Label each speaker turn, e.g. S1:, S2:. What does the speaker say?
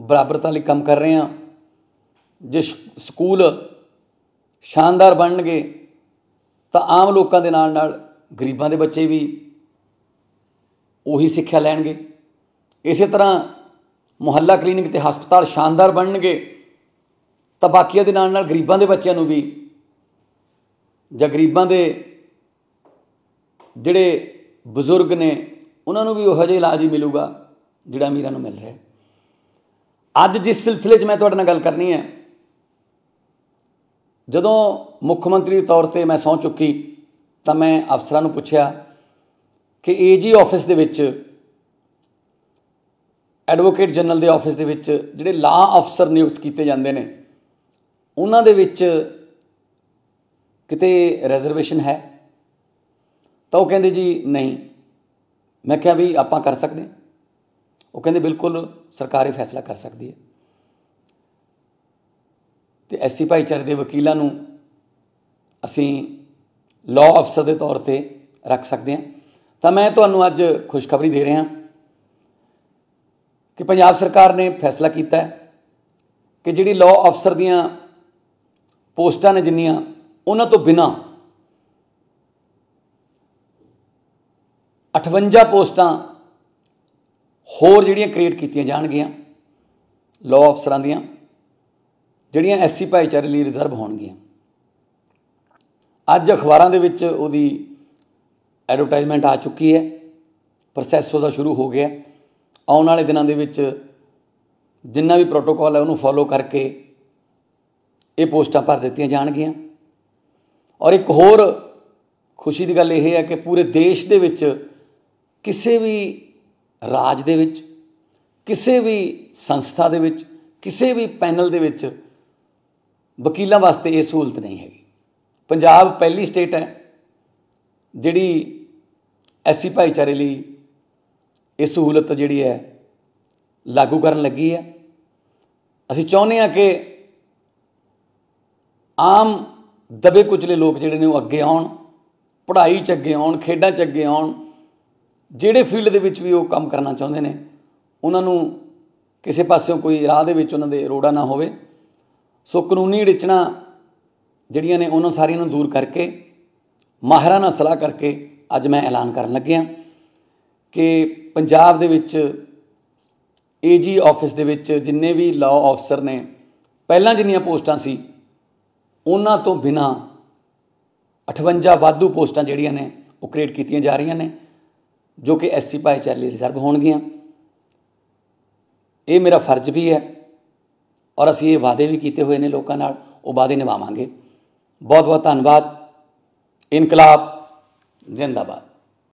S1: ਬਰਾਬਰਤਾ ਲਈ ਕੰਮ ਕਰ ਰਹੇ ਹਾਂ ਜੇ ਸਕੂਲ ਸ਼ਾਨਦਾਰ ਬਣਨਗੇ ਤਾਂ ਆਮ ਲੋਕਾਂ ਦੇ ਨਾਲ ਨਾਲ ਗਰੀਬਾਂ ਦੇ ਬੱਚੇ ਵੀ ਉਹੀ ਸਿੱਖਿਆ ਲੈਣਗੇ ਇਸੇ ਤਰ੍ਹਾਂ ਮੁਹੱਲਾ ਕਲੀਨਿਕ ਤੇ ਹਸਪਤਾਲ ਸ਼ਾਨਦਾਰ ਬਣਨਗੇ ਤਾਂ ਬਾਕੀਆਂ ਦੇ ਨਾਲ ਨਾਲ ਗਰੀਬਾਂ ਦੇ ਬੱਚਿਆਂ ਨੂੰ ਵੀ ਜਾਂ ਗਰੀਬਾਂ ਦੇ ਜਿਹੜੇ ਬਜ਼ੁਰਗ ਨੇ ਉਹਨਾਂ ਨੂੰ ਵੀ ਉਹੋ ਜਿਹਾ ਇਲਾਜ ਹੀ ਮਿਲੂਗਾ ਜਿਹੜਾ ਅਮੀਰਾਂ ਨੂੰ ਮਿਲ ਰਿਹਾ ਹੈ ਅੱਜ ਜਿਸ ਸਿਲਸਿਲੇ 'ਚ ਮੈਂ ਤੁਹਾਡੇ ਨਾਲ ਗੱਲ ਕਰਨੀ ਹੈ ਜਦੋਂ ਮੁੱਖ ਮੰਤਰੀ ਦੇ ਤੌਰ ਤੇ ਮੈਂ ਸੌਂ ਚੁੱਕੀ ਤਾਂ ਮੈਂ ਅਫਸਰਾਂ ਨੂੰ ਪੁੱਛਿਆ ਕਿ ਏਜੀ ਆਫਿਸ ਦੇ ਵਿੱਚ ਐਡਵੋਕੇਟ ਜਨਰਲ ਦੇ ਆਫਿਸ ਦੇ ਵਿੱਚ ਜਿਹੜੇ ਲਾ ਅਫਸਰ ਨਿਯੁਕਤ ਕੀਤੇ ਜਾਂਦੇ ਨੇ ਉਹਨਾਂ ਦੇ ਵਿੱਚ ਕਿਤੇ ਰਿਜ਼ਰਵੇਸ਼ਨ ਹੈ ਤਾਂ ਉਹ ਕਹਿੰਦੇ ਜੀ ਨਹੀਂ ਮੈਂ ਕਿਹਾ ਵੀ ਆਪਾਂ ਕਰ ਸਕਦੇ ਹਾਂ ਉਹ ਕਹਿੰਦੇ ਬਿਲਕੁਲ ਸਰਕਾਰ ਹੀ ਫੈਸਲਾ ਕਰ ਸਕਦੀ ਹੈ ਤੇ ਐਸਸੀ ਭਾਈਚਾਰੇ ਦੇ ਵਕੀਲਾਂ ਨੂੰ ਅਸੀਂ ਲਾਅ ਅਫਸਰ ਦੇ ਤੌਰ ਤੇ ਰੱਖ ਸਕਦੇ ਹਾਂ ਤਾਂ ਮੈਂ ਤੁਹਾਨੂੰ ਅੱਜ ਖੁਸ਼ਖਬਰੀ ਦੇ ਰਿਹਾ ਕਿ ਪੰਜਾਬ ਸਰਕਾਰ ਨੇ ਫੈਸਲਾ ਕੀਤਾ ਹੈ ਕਿ ਜਿਹੜੀ ਲਾਅ ਅਫਸਰ ਦੀਆਂ ਪੋਸਟਾਂ ਨੇ ਜਿੰਨੀਆਂ ਉਹਨਾਂ ਤੋਂ ਬਿਨਾ 58 ਪੋਸਟਾਂ ਹੋਰ ਜਿਹੜੀਆਂ ਕ੍ਰੀਏਟ ਕੀਤੀਆਂ ਜਾਣਗੀਆਂ ਲਾਅ ਅਫਸਰਾਂ ਦੀਆਂ ਜਿਹੜੀਆਂ ਐਸਸੀ ਭਾਈਚਾਰੇ ਲਈ ਰਿਜ਼ਰਵ ਹੋਣਗੀਆਂ ਅੱਜ ਅਖਬਾਰਾਂ ਦੇ ਵਿੱਚ ਉਹਦੀ ਐਡਵਰਟਾਈਜ਼ਮੈਂਟ ਆ ਚੁੱਕੀ ਹੈ ਪ੍ਰੋਸੈਸ ਉਹਦਾ ਸ਼ੁਰੂ ਹੋ ਗਿਆ ਆਉਣ ਵਾਲੇ ਦਿਨਾਂ ਦੇ ਵਿੱਚ ਜਿੰਨਾ ਵੀ ਪ੍ਰੋਟੋਕਾਲ ਹੈ ਉਹਨੂੰ ਫੋਲੋ ਕਰਕੇ ਇਹ ਪੋਸਟਾਂ ਭਰ ਦਿੱਤੀਆਂ ਜਾਣਗੀਆਂ ਔਰ ਇੱਕ ਹੋਰ ਖੁਸ਼ੀ ਦੀ ਗੱਲ ਇਹ ਹੈ ਕਿ ਪੂਰੇ ਦੇਸ਼ ਦੇ ਵਿੱਚ ਕਿਸੇ ਵੀ ਰਾਜ ਦੇ ਵਿੱਚ ਕਿਸੇ ਵੀ ਸੰਸਥਾ ਦੇ ਵਿੱਚ ਕਿਸੇ ਵੀ ਪੈਨਲ ਦੇ ਵਿੱਚ ਵਕੀਲਾਂ ਵਾਸਤੇ ਇਹ ਸਹੂਲਤ ਨਹੀਂ ਹੈਗੀ ਪੰਜਾਬ ਪਹਿਲੀ ਸਟੇਟ ਹੈ ਜਿਹੜੀ ਐਸਸੀ ਭਾਈਚਾਰੇ ਲਈ ਇਹ ਸਹੂਲਤ ਜਿਹੜੀ ਹੈ ਲਾਗੂ ਕਰਨ ਲੱਗੀ ਹੈ ਅਸੀਂ ਚਾਹੁੰਦੇ ਹਾਂ ਕਿ ਆਮ ਦਬੇ ਕੁਚਲੇ ਲੋਕ ਜਿਹੜੇ ਨੇ ਉਹ ਅੱਗੇ ਆਉਣ ਪੜ੍ਹਾਈ 'ਚ ਅੱਗੇ ਆਉਣ ਖੇਡਾਂ 'ਚ ਅੱਗੇ ਆਉਣ ਜਿਹੜੇ ਫੀਲਡ ਦੇ ਵਿੱਚ ਵੀ ਉਹ ਕੰਮ ਕਰਨਾ ਚਾਹੁੰਦੇ ਨੇ ਉਹਨਾਂ ਨੂੰ ਕਿਸੇ ਪਾਸਿਓਂ ਕੋਈ ਰਾਹ ਦੇ ਵਿੱਚ ਉਹਨਾਂ ਦੇ ਰੋੜਾ ਨਾ ਹੋਵੇ ਸੋ ਕਾਨੂੰਨੀ ਡਿਚਣਾ ਜਿਹੜੀਆਂ ਨੇ ਉਹਨਾਂ ਸਾਰੀਆਂ ਨੂੰ ਦੂਰ ਕਰਕੇ ਮਾਹਰਾਂ ਨਾਲ ਸਲਾਹ ਕਰਕੇ ਅੱਜ ਮੈਂ ਐਲਾਨ ਕਰਨ ਲੱਗਿਆ ਕਿ ਪੰਜਾਬ ਦੇ ਵਿੱਚ ਏਜੀ ਆਫਿਸ ਦੇ ਵਿੱਚ ਜਿੰਨੇ ਵੀ ਲਾਅ ਆਫਸਰ ਨੇ ਪਹਿਲਾਂ ਜਿੰਨੀਆਂ ਪੋਸਟਾਂ ਸੀ ਉਹਨਾਂ ਤੋਂ ਬਿਨਾ 58 ਵਾਧੂ ਪੋਸਟਾਂ ਜਿਹੜੀਆਂ ਨੇ ਉਹ ਕ੍ਰੀਏਟ ਕੀਤੀਆਂ ਜਾ ਰਹੀਆਂ ਨੇ ਜੋ ਕਿ ਐਸਸੀ ਭਾਈਚਾਰੇ ਲਈ ਰਿਜ਼ਰਵ ਹੋਣਗੀਆਂ ਇਹ ਮੇਰਾ ਫਰਜ਼ ਵੀ ਹੈ ਔਰ ਅਸੀਂ ਇਹ ਵਾਅਦੇ ਵੀ ਕੀਤੇ ਹੋਏ ਨੇ ਲੋਕਾਂ ਨਾਲ ਉਹ ਵਾਅਦੇ ਨਿਭਾਵਾਂਗੇ ਬਹੁਤ ਬਹੁਤ ਧੰਨਵਾਦ ਇਨਕਲਾਬ ਜ਼ਿੰਦਾਬਾਦ